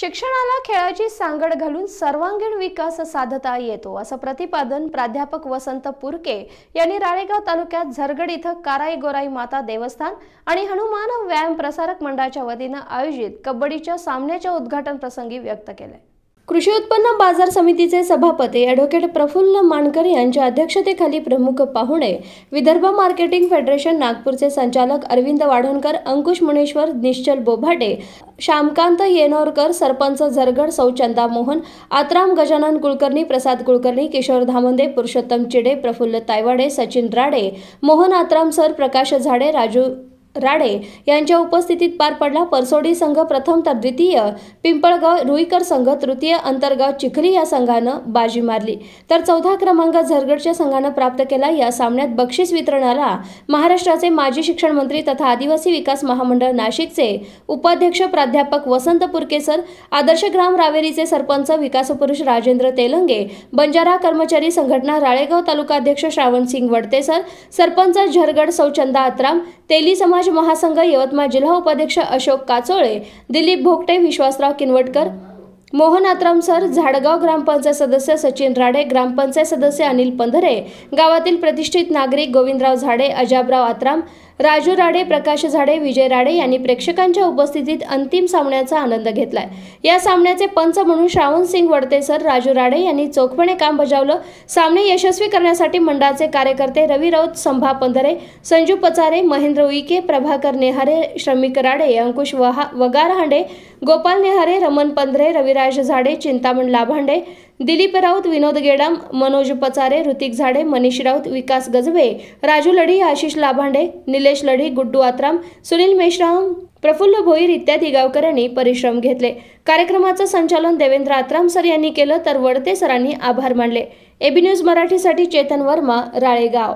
शिक्षणाला खेळाची सांगड घालून सर्वांगीण विकास साधता येतो असं प्रतिपादन प्राध्यापक वसंत पुरके यांनी राळेगाव तालुक्यात झरगड इथं काराई गोराई माता देवस्थान आणि हनुमान व्यायाम प्रसारक मंडळाच्या वतीनं आयोजित कबड्डीच्या सामन्याच्या उद्घाटन प्रसंगी व्यक्त केलंय कृषी उत्पन्न बाजार समितीचे सभापती ॲडव्होकेट प्रफुल्ल मानकर यांच्या अध्यक्षतेखाली प्रमुख पाहुणे विदर्भ मार्केटिंग फेडरेशन नागपूरचे संचालक अरविंद वाढणकर अंकुश मुनेश्वर निश्चल बोभाटे श्यामकांत येनोरकर सरपंच झरगड सौचंदा मोहन आत्राम गजानन कुलकर्णी प्रसाद कुलकर्णी किशोर धामंदे पुरुषोत्तम चिडे प्रफुल्ल तायवाडे सचिन राडे मोहन आत्राम सर प्रकाश झाडे राजू राडे यांच्या उपस्थितीत पार पडला परसोडी संघ प्रथम तर द्वितीय पिंपळगाव रुईकर संघ तृतीय अंतर्गाव चिखली या संघानं बाजी मारली तर चौदा क्रमांक झरगडच्या संघानं प्राप्त केला या सामन्यात बक्षीस वितरणाला महाराष्ट्राचे माजी शिक्षण मंत्री तथा आदिवासी विकास महामंडळ नाशिकचे उपाध्यक्ष प्राध्यापक वसंत पुरकेसर आदर्श ग्राम रावेरीचे सरपंच विकासपुरुष राजेंद्र तेलंगे बंजारा कर्मचारी संघटना राळेगाव तालुकाध्यक्ष श्रावणसिंग वडतेसर सरपंच झरगड सौचंदा अत्राम तेली समाज समाज महासंघ यवतमाळ जिल्हा उपाध्यक्ष अशोक काचोळे दिलीप भोगटे विश्वासराव किनवटकर मोहन आत्राम सर झाडगाव ग्रामपंचायत सदस्य सचिन राडे ग्रामपंचायत सदस्य अनिल पंधरे गावातील प्रतिष्ठित नागरिक गोविंदराव झाडे अजाबराव आत्राम राजू राडे प्रकाश झाडे विजय राडे यांनी प्रेक्षकांच्या उपस्थितीत अंतिम सामन्याचा आनंद घेतलाय या सामन्याचे पंच म्हणून श्रावण सिंग वडते सर राजू राडे यांनी चोखपणे काम बजावलं सामने यशस्वी करण्यासाठी मंडळाचे कार्यकर्ते रवी राऊत संभा पंधरे संजू पचारे महेंद्र उईके प्रभाकर नेहारे श्रमिक राडे अंकुश वहा वगारहांडे गोपाल नेहारे रमन पंधरे रविराज झाडे चिंतामण लाभांडे दिलीप राऊत विनोद गेडाम मनोज पचारे ऋतिक झाडे मनीष राऊत विकास गजवे राजू लढी आशिष लाभांडे निलेश लढी गुड्डू आत्राम सुनील मेश्राम प्रफुल्ल भोईर इत्यादी गावकऱ्यांनी परिश्रम घेतले कार्यक्रमाचं संचालन देवेंद्र आत्राम सर यांनी केलं तर वडते सरांनी आभार मानले एबी न्यूज मराठीसाठी चेतन वर्मा राळेगाव